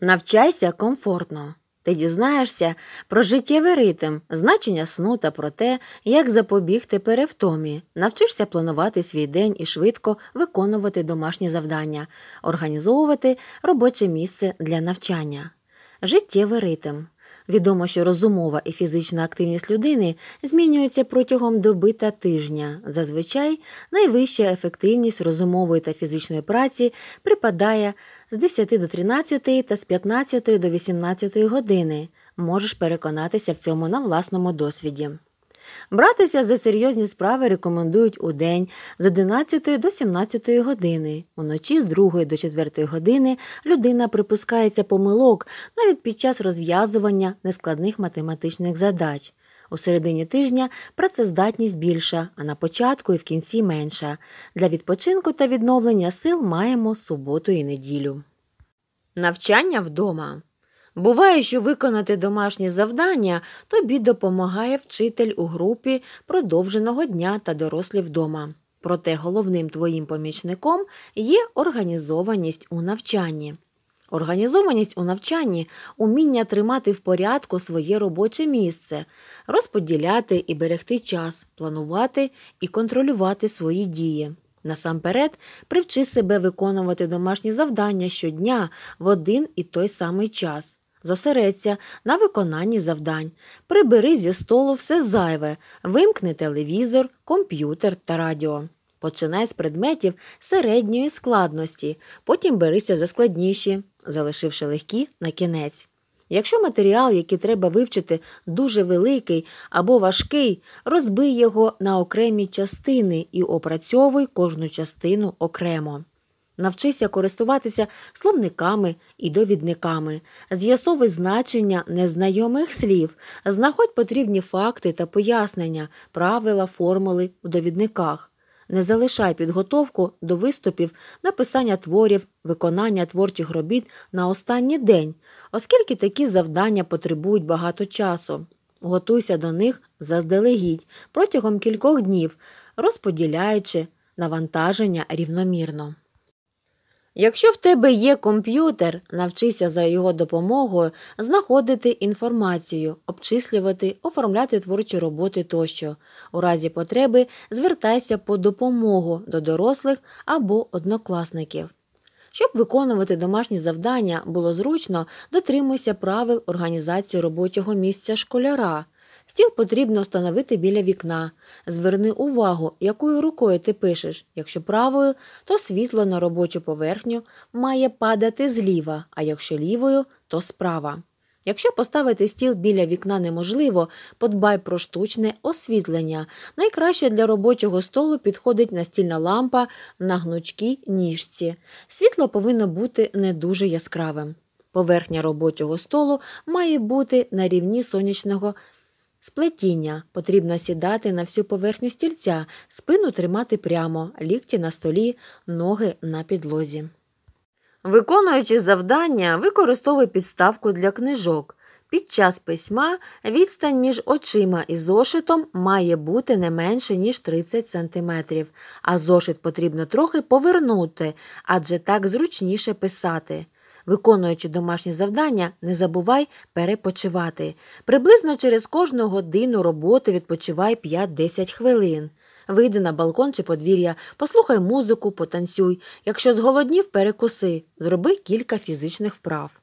Навчайся комфортно. Ти дізнаєшся про життєвий ритм, значення сну та про те, як запобігти перевтомі, навчишся планувати свій день і швидко виконувати домашні завдання, організовувати робоче місце для навчання, життєвий ритм. Відомо, що розумова і фізична активність людини змінюються протягом доби та тижня. Зазвичай найвища ефективність розумової та фізичної праці припадає з 10 до 13 та з 15 до 18 години. Можеш переконатися в цьому на власному досвіді. Братися за серйозні справи рекомендують у день з 11 до 17 години. Уночі з 2 до 4 години людина припускається помилок навіть під час розв'язування нескладних математичних задач. У середині тижня працездатність більша, а на початку і в кінці менша. Для відпочинку та відновлення сил маємо суботу і неділю. Навчання вдома. Буває, що виконати домашні завдання тобі допомагає вчитель у групі продовженого дня та дорослі вдома. Проте головним твоїм помічником є організованість у навчанні. Організованість у навчанні уміння тримати в порядку своє робоче місце, розподіляти і берегти час, планувати і контролювати свої дії. Насамперед, привчи себе виконувати домашні завдання щодня в один і той самий час. Зосередься на виконанні завдань. Прибери зі столу все зайве, вимкни телевізор, комп'ютер та радіо. Починай з предметів середньої складності, потім берися за складніші, залишивши легкі на кінець. Якщо матеріал, який треба вивчити, дуже великий або важкий, розбий його на окремі частини і опрацьовуй кожну частину окремо навчися користуватися словниками і довідниками, з'ясовуй значення незнайомих слів, знаходь потрібні факти та пояснення, правила, формули у довідниках. Не залишай підготовку до виступів, написання творів, виконання творчих робіт на останній день, оскільки такі завдання потребують багато часу. Готуйся до них заздалегідь протягом кількох днів, розподіляючи навантаження рівномірно. Якщо в тебе є комп'ютер, навчися за його допомогою знаходити інформацію, обчислювати, оформляти творчі роботи тощо. У разі потреби звертайся по допомогу до дорослих або однокласників. Щоб виконувати домашні завдання було зручно, дотримуйся правил організації робочого місця школяра. Стіл потрібно встановити біля вікна. Зверни увагу, якою рукою ти пишеш. Якщо правою, то світло на робочу поверхню має падати зліва, а якщо лівою, то справа. Якщо поставити стіл біля вікна неможливо, подбай про штучне освітлення. Найкраще для робочого столу підходить настільна лампа на гнучкій ніжці. Світло повинно бути не дуже яскравим. Поверхня робочого столу має бути на рівні сонячного Сплетіння потрібно сідати на всю поверхню стільця, спину тримати прямо, лікті на столі, ноги на підлозі. Виконуючи завдання, використовуй підставку для книжок. Під час письма відстань між очима і зошитом має бути не менше, ніж 30 см, а зошит потрібно трохи повернути, адже так зручніше писати. Виконуючи домашні завдання, не забувай перепочивати. Приблизно через кожну годину роботи відпочивай 5-10 хвилин. Вийди на балкон чи подвір'я, послухай музику, потанцюй. Якщо зголоднів, перекуси, зроби кілька фізичних вправ.